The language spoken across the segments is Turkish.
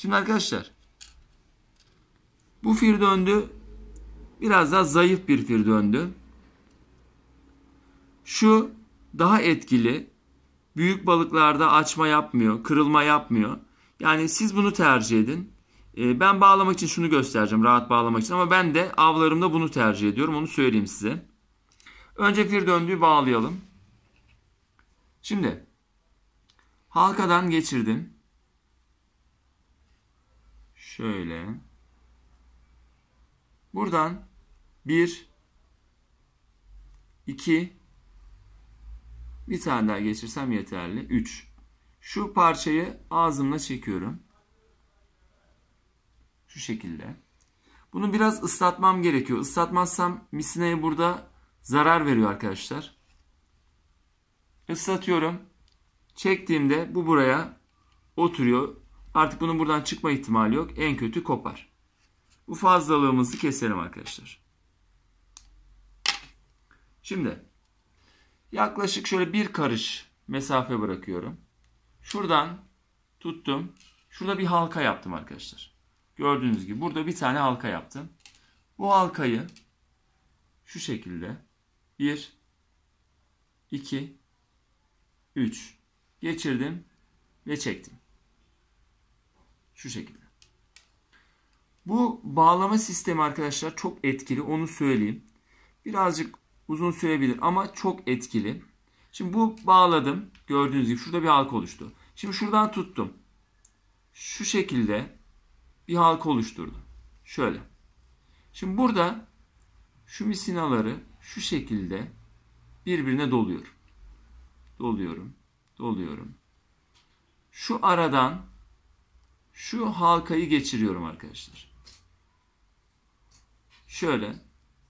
Şimdi arkadaşlar bu fir döndü biraz daha zayıf bir fir döndü. Şu daha etkili. Büyük balıklarda açma yapmıyor, kırılma yapmıyor. Yani siz bunu tercih edin. Ee, ben bağlamak için şunu göstereceğim rahat bağlamak için ama ben de avlarımda bunu tercih ediyorum onu söyleyeyim size. Önce fir döndüğü bağlayalım. Şimdi halkadan geçirdim. Şöyle. Buradan 1 2 bir tane daha geçirsem yeterli. 3. Şu parçayı ağzımla çekiyorum. Şu şekilde. Bunu biraz ıslatmam gerekiyor. Islatmazsam misineye burada zarar veriyor arkadaşlar. Islatıyorum. Çektiğimde bu buraya oturuyor. Artık bunun buradan çıkma ihtimali yok. En kötü kopar. Bu fazlalığımızı keselim arkadaşlar. Şimdi yaklaşık şöyle bir karış mesafe bırakıyorum. Şuradan tuttum. Şurada bir halka yaptım arkadaşlar. Gördüğünüz gibi burada bir tane halka yaptım. Bu halkayı şu şekilde 1 2 3 geçirdim ve çektim. Şu şekilde. Bu bağlama sistemi arkadaşlar çok etkili onu söyleyeyim. Birazcık uzun sürebilir ama çok etkili. Şimdi bu bağladım. Gördüğünüz gibi şurada bir halk oluştu. Şimdi şuradan tuttum. Şu şekilde bir halk oluşturdum. Şöyle. Şimdi burada şu misinaları şu şekilde birbirine doluyor. Doluyorum. Doluyorum. Şu aradan şu halkayı geçiriyorum arkadaşlar. Şöyle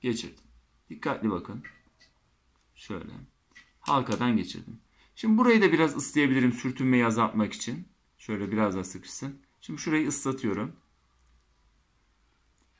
geçirdim. Dikkatli bakın. Şöyle. Halkadan geçirdim. Şimdi burayı da biraz ıslayabilirim sürtünmeyi azaltmak için. Şöyle biraz daha sıkışsın. Şimdi şurayı ıslatıyorum.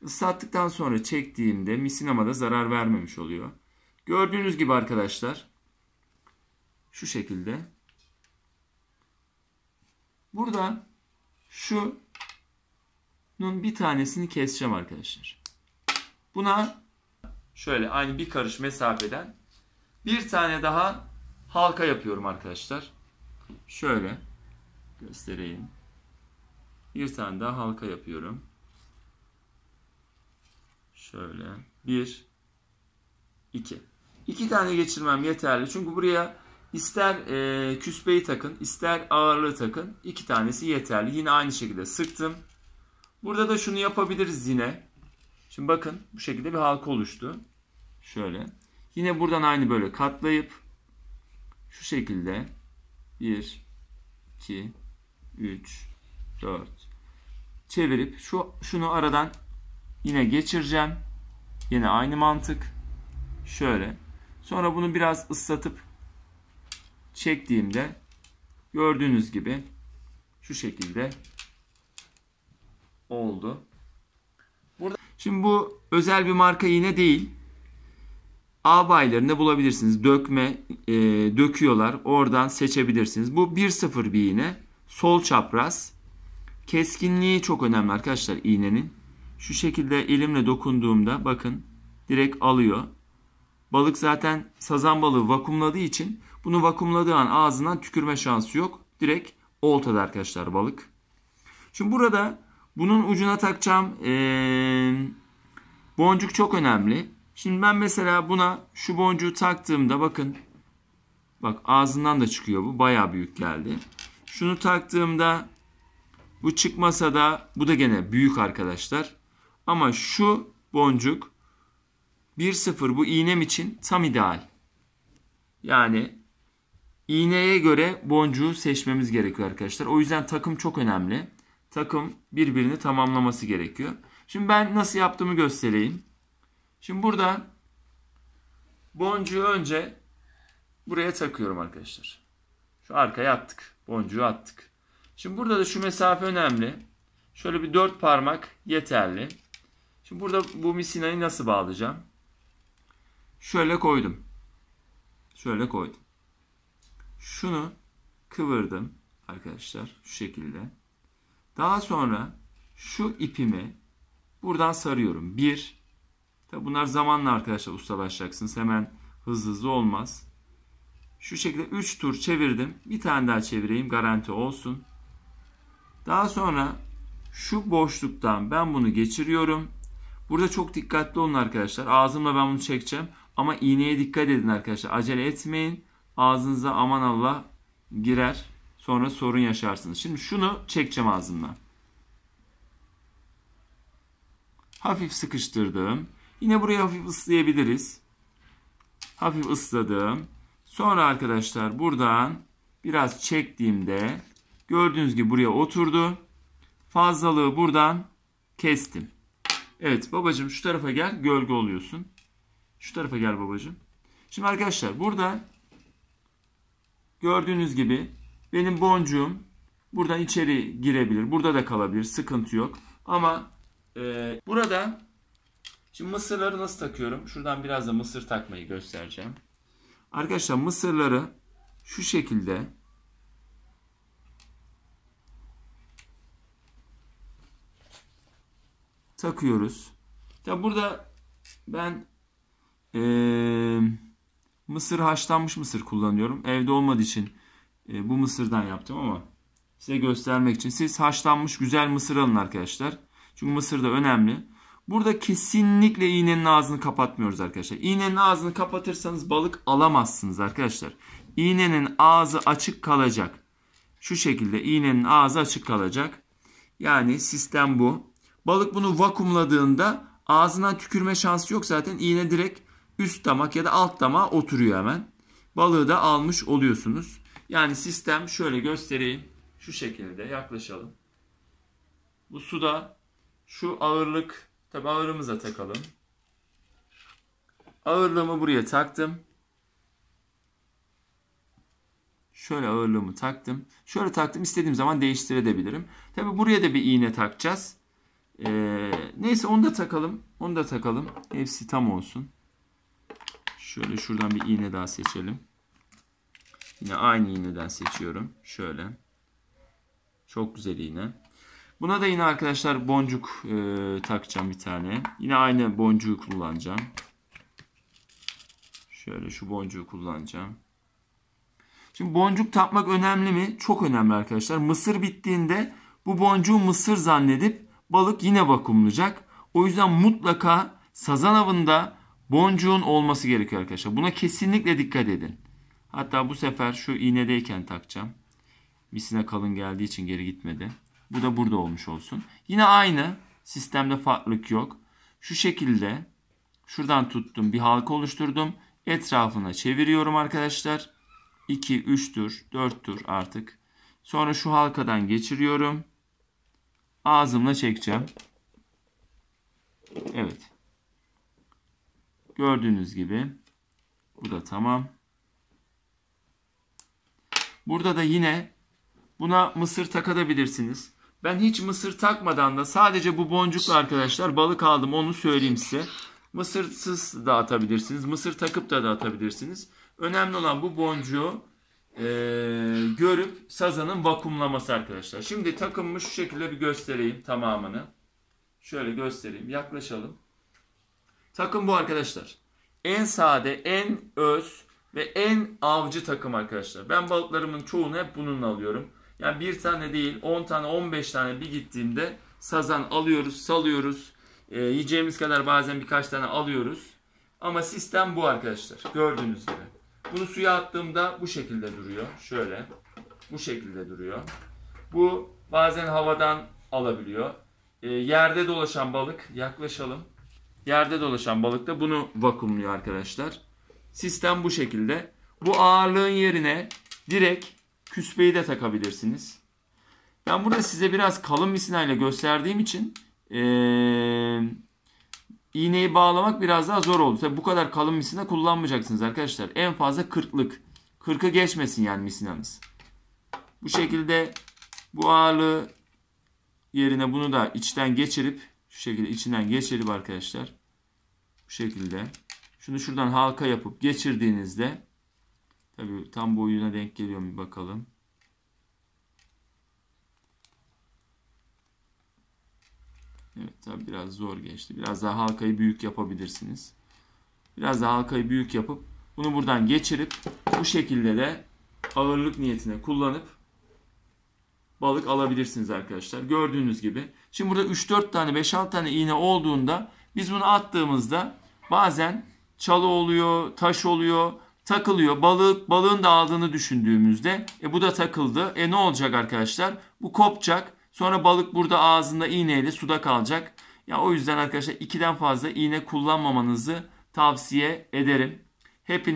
Islattıktan sonra çektiğimde misinamada zarar vermemiş oluyor. Gördüğünüz gibi arkadaşlar şu şekilde. Burada şunun bir tanesini keseceğim arkadaşlar. Buna şöyle aynı bir karış mesafeden bir tane daha halka yapıyorum arkadaşlar. Şöyle göstereyim. Bir tane daha halka yapıyorum. Şöyle bir iki. İki tane geçirmem yeterli. Çünkü buraya İster e, küspeyi takın, ister ağırlığı takın. İki tanesi yeterli. Yine aynı şekilde sıktım. Burada da şunu yapabiliriz yine. Şimdi bakın bu şekilde bir halka oluştu. Şöyle. Yine buradan aynı böyle katlayıp şu şekilde 1 2 3 4 çevirip şu şunu aradan yine geçireceğim. Yine aynı mantık. Şöyle. Sonra bunu biraz ıslatıp çektiğimde gördüğünüz gibi şu şekilde oldu. Burada şimdi bu özel bir marka iğne değil. A baylarında bulabilirsiniz. Dökme e, döküyorlar. Oradan seçebilirsiniz. Bu 1.0 bir iğne. Sol çapraz. Keskinliği çok önemli arkadaşlar iğnenin. Şu şekilde elimle dokunduğumda bakın direkt alıyor. Balık zaten sazan balığı vakumladığı için bunu vakumladığı an ağzından tükürme şansı yok. Direkt oltadı arkadaşlar balık. Şimdi burada bunun ucuna takacağım ee, boncuk çok önemli. Şimdi ben mesela buna şu boncuğu taktığımda bakın. Bak ağzından da çıkıyor bu. Baya büyük geldi. Şunu taktığımda bu çıkmasa da bu da gene büyük arkadaşlar. Ama şu boncuk 1-0 bu iğnem için tam ideal. Yani İğneye göre boncuğu seçmemiz gerekiyor arkadaşlar. O yüzden takım çok önemli. Takım birbirini tamamlaması gerekiyor. Şimdi ben nasıl yaptığımı göstereyim. Şimdi burada boncuğu önce buraya takıyorum arkadaşlar. Şu arkaya attık. Boncuğu attık. Şimdi burada da şu mesafe önemli. Şöyle bir dört parmak yeterli. Şimdi burada bu misinayı nasıl bağlayacağım? Şöyle koydum. Şöyle koydum. Şunu kıvırdım arkadaşlar şu şekilde. Daha sonra şu ipimi buradan sarıyorum. Bir. Tabi bunlar zamanla arkadaşlar ustalaşacaksınız. Hemen hızlı hızlı olmaz. Şu şekilde 3 tur çevirdim. Bir tane daha çevireyim garanti olsun. Daha sonra şu boşluktan ben bunu geçiriyorum. Burada çok dikkatli olun arkadaşlar. Ağzımla ben bunu çekeceğim. Ama iğneye dikkat edin arkadaşlar. Acele etmeyin. Ağzınıza aman Allah girer. Sonra sorun yaşarsınız. Şimdi şunu çekeceğim ağzımdan. Hafif sıkıştırdım. Yine buraya hafif ıslayabiliriz. Hafif ısladım. Sonra arkadaşlar buradan biraz çektiğimde gördüğünüz gibi buraya oturdu. Fazlalığı buradan kestim. Evet babacım şu tarafa gel gölge oluyorsun. Şu tarafa gel babacım. Şimdi arkadaşlar burada Gördüğünüz gibi benim boncuğum buradan içeri girebilir. Burada da kalabilir. Sıkıntı yok. Ama e, burada şimdi mısırları nasıl takıyorum? Şuradan biraz da mısır takmayı göstereceğim. Arkadaşlar mısırları şu şekilde takıyoruz. Ya burada ben eee Mısır haşlanmış mısır kullanıyorum. Evde olmadığı için e, bu mısırdan yaptım ama size göstermek için. Siz haşlanmış güzel mısır alın arkadaşlar. Çünkü mısır da önemli. Burada kesinlikle iğnenin ağzını kapatmıyoruz arkadaşlar. İğnenin ağzını kapatırsanız balık alamazsınız arkadaşlar. İğnenin ağzı açık kalacak. Şu şekilde iğnenin ağzı açık kalacak. Yani sistem bu. Balık bunu vakumladığında ağzından tükürme şansı yok zaten. İğne direkt üst damak ya da alt damağa oturuyor hemen. Balığı da almış oluyorsunuz. Yani sistem şöyle göstereyim. Şu şekilde yaklaşalım. Bu suda şu ağırlık tabi ağırlığımıza takalım. Ağırlığımı buraya taktım. Şöyle ağırlığımı taktım. Şöyle taktım. İstediğim zaman değiştirebilirim. Tabi buraya da bir iğne takacağız. Ee, neyse onu da takalım. Onu da takalım. Hepsi tam olsun. Şöyle şuradan bir iğne daha seçelim. Yine aynı iğneden seçiyorum. Şöyle. Çok güzel iğne. Buna da yine arkadaşlar boncuk e, takacağım bir tane. Yine aynı boncuğu kullanacağım. Şöyle şu boncuğu kullanacağım. Şimdi boncuk takmak önemli mi? Çok önemli arkadaşlar. Mısır bittiğinde bu boncuğu mısır zannedip balık yine vakumlayacak. O yüzden mutlaka sazan avında boncuğun olması gerekiyor arkadaşlar. Buna kesinlikle dikkat edin. Hatta bu sefer şu iğnedeyken takacağım. Misine kalın geldiği için geri gitmedi. Bu da burada olmuş olsun. Yine aynı. Sistemde farklılık yok. Şu şekilde şuradan tuttum. Bir halka oluşturdum. Etrafına çeviriyorum arkadaşlar. 2, 3 tur, 4 tur artık. Sonra şu halkadan geçiriyorum. Ağzımla çekeceğim. Evet. Gördüğünüz gibi bu da tamam. Burada da yine buna mısır takabilirsiniz. Ben hiç mısır takmadan da sadece bu boncukla arkadaşlar balık aldım onu söyleyeyim size. Mısırsız da atabilirsiniz. Mısır takıp da, da atabilirsiniz. Önemli olan bu boncuğu e, görüp sazanın vakumlaması arkadaşlar. Şimdi takımı şu şekilde bir göstereyim tamamını. Şöyle göstereyim. Yaklaşalım. Takım bu arkadaşlar. En sade, en öz ve en avcı takım arkadaşlar. Ben balıklarımın çoğunu hep bununla alıyorum. Yani bir tane değil 10 tane 15 tane bir gittiğimde sazan alıyoruz, salıyoruz. E, yiyeceğimiz kadar bazen birkaç tane alıyoruz. Ama sistem bu arkadaşlar. Gördüğünüz gibi. Bunu suya attığımda bu şekilde duruyor. Şöyle. Bu şekilde duruyor. Bu bazen havadan alabiliyor. E, yerde dolaşan balık. Yaklaşalım. Yerde dolaşan balık da bunu vakumluyor arkadaşlar. Sistem bu şekilde. Bu ağırlığın yerine direkt küspeyi de takabilirsiniz. Ben burada size biraz kalın misinayla gösterdiğim için ee, iğneyi bağlamak biraz daha zor oldu. Tabi bu kadar kalın misina kullanmayacaksınız arkadaşlar. En fazla 40'lık. 40'ı geçmesin yani misinamız. Bu şekilde bu ağırlığı yerine bunu da içten geçirip şu şekilde içinden geçirip arkadaşlar. Bu şekilde. Şunu şuradan halka yapıp geçirdiğinizde tabi tam boyuna denk geliyor mu bakalım. Evet tabi biraz zor geçti. Biraz daha halkayı büyük yapabilirsiniz. Biraz daha halkayı büyük yapıp bunu buradan geçirip bu şekilde de ağırlık niyetine kullanıp balık alabilirsiniz arkadaşlar. Gördüğünüz gibi. Şimdi burada 3-4 tane 5-6 tane iğne olduğunda biz bunu attığımızda bazen çalı oluyor, taş oluyor, takılıyor. Balık, balığın da aldığını düşündüğümüzde e bu da takıldı. E ne olacak arkadaşlar? Bu kopacak. Sonra balık burada ağzında iğneyle suda kalacak. Ya o yüzden arkadaşlar ikiden fazla iğne kullanmamanızı tavsiye ederim. Hepiniz